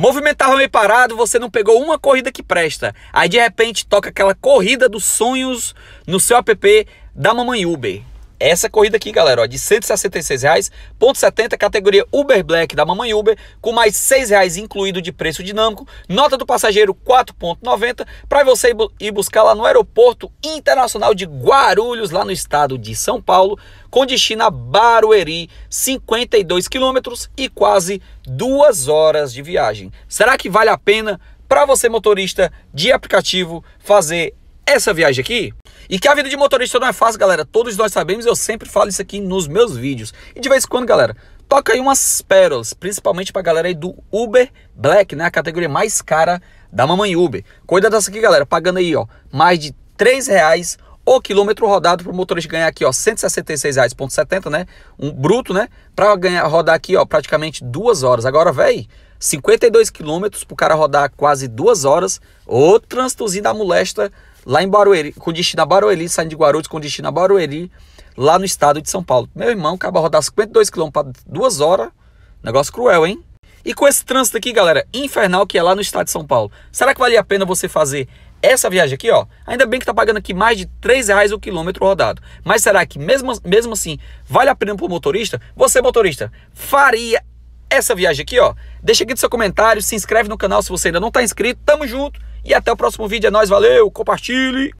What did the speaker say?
Movimentava meio parado, você não pegou uma corrida que presta. Aí de repente toca aquela corrida dos sonhos no seu app da mamãe Uber. Essa corrida aqui, galera, ó, de R$ 166,70, categoria Uber Black da Mamãe Uber, com mais R$ reais incluído de preço dinâmico, nota do passageiro 4,90, para você ir buscar lá no Aeroporto Internacional de Guarulhos, lá no estado de São Paulo, com destino a Barueri, 52 quilômetros e quase duas horas de viagem. Será que vale a pena para você motorista de aplicativo fazer essa viagem aqui. E que a vida de motorista não é fácil, galera. Todos nós sabemos, eu sempre falo isso aqui nos meus vídeos. E de vez em quando, galera, toca aí umas pérolas, principalmente pra galera aí do Uber Black, né? A categoria mais cara da mamãe Uber. Cuida dessa aqui, galera, pagando aí, ó, mais de 3 reais o quilômetro rodado para o motorista ganhar aqui, ó, 166,70, né? Um bruto, né? Para ganhar rodar aqui, ó, praticamente duas horas. Agora, velho, 52 quilômetros para o cara rodar quase duas horas. Ô, trânsitozinho da molesta lá em Barueri, com destino a Barueri, saindo de Guarulhos com destino a Barueri, lá no estado de São Paulo. Meu irmão, acaba rodar 52 km para duas horas. Negócio cruel, hein? E com esse trânsito aqui, galera, infernal que é lá no estado de São Paulo. Será que valia a pena você fazer essa viagem aqui, ó? Ainda bem que tá pagando aqui mais de 3 reais o quilômetro rodado. Mas será que mesmo, mesmo assim vale a pena pro motorista? Você, motorista, faria essa viagem aqui, ó? Deixa aqui no seu comentário, se inscreve no canal se você ainda não tá inscrito. Tamo junto! E até o próximo vídeo. É nóis, valeu, compartilhe!